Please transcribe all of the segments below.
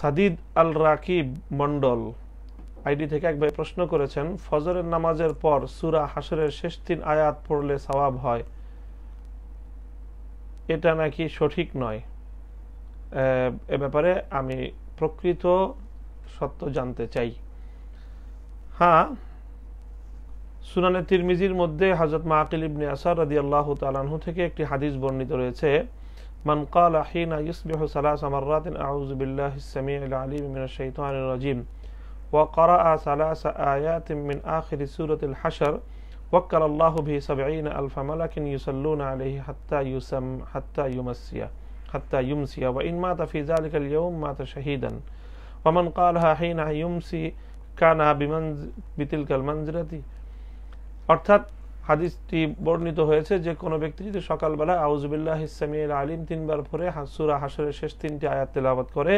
Sadid Al Rakib Mondal ID থেকে একবার প্রশ্ন করেছেন ফজরের নামাজের পর সুরা হাসরের শেষ তিন আয়াত পড়লে সওয়াব হয় এটা নাকি সঠিক নয় এ ব্যাপারে আমি প্রকৃত সত্য জানতে চাই হ্যাঁ সুনানে তিরমিজির মধ্যে হাজরত মাকিল ইবনে আসার রাজি আল্লাহ তালাহু থেকে একটি হাদিস বর্ণিত রয়েছে من قال حين يصبح ثلاث مرات أعوذ بالله السميع العليم من الشيطان الرجيم وقرأ ثلاث آيات من آخر سورة الحشر وكل الله به سبعين ألف ملك يصلون عليه حتى يسم حتى يمسيه حتى يمسي وإن مات في ذلك اليوم مات شهيدا ومن قالها حين يمسي كان بمنز بتلك المنزلة অর্থাৎ হাদিসটি বর্ণিত হয়েছে যে কোনো ব্যক্তি যদি সকালবেলা আউজবিল্লাহ ইসামির আলিম তিনবার পরে হাসুরা হাসরের শেষ তিনটি আয়াত তেলাবাদ করে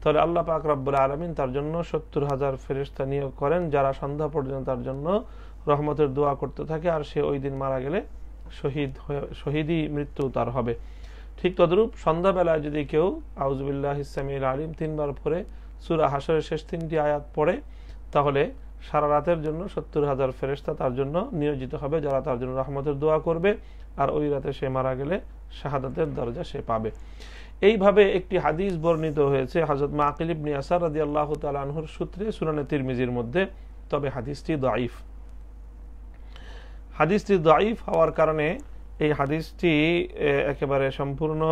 তাহলে আল্লাহ পাক রব্বুল আলমিন তার জন্য সত্তর হাজার ফেরিস্তা নিয়োগ করেন যারা সন্ধ্যা পর্যন্ত তার জন্য রহমতের দোয়া করতে থাকে আর সে ওই দিন মারা গেলে শহীদ হয়ে শহীদই মৃত্যু তার হবে ঠিক তদরূপ সন্ধ্যাবেলায় যদি কেউ আউজবিল্লাহ ইসামির আলিম তিনবার পরে সুরা হাসরের শেষ তিনটি আয়াত পড়ে তাহলে সারা রাতের জন্য সত্তর হাজার ফেরেস্তা তার জন্য নিয়োজিত হবে যারা তার জন্য রহমতের দোয়া করবে আর ওই রাতে সে মারা গেলে শাহাদাতের দরজা সে পাবে এইভাবে একটি হাদিস বর্ণিত হয়েছে হাজরত মাকিল ইবনি আসার রাজি আল্লাহ তালাহুর সূত্রে সুনানে তিরমিজির মধ্যে তবে হাদিসটি দাইফ হাদিসটি দাইফ হওয়ার কারণে এই হাদিসটি একেবারে সম্পূর্ণ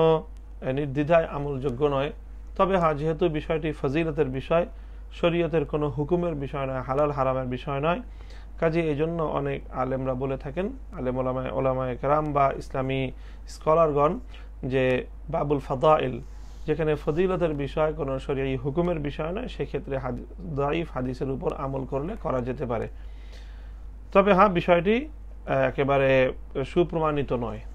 নির্দ্বিধায় আমলযোগ্য নয় তবে হ্যাঁ যেহেতু বিষয়টি ফজিলতের বিষয় শরীয়তের কোনো হুকুমের বিষয় নয় হালাল হারামের বিষয় নয় কাজে এই জন্য অনেক আলেমরা বলে থাকেন আলেম ওলামায় ওলামায় কেরাম বা ইসলামী স্কলারগণ যে বাবুল ফাদাইল যেখানে ফজিলতের বিষয় কোনো শরীয় হুকুমের বিষয় নয় সেক্ষেত্রে দাইফ হাদিসের উপর আমল করলে করা যেতে পারে তবে হ্যাঁ বিষয়টি একেবারে সুপ্রমাণিত নয়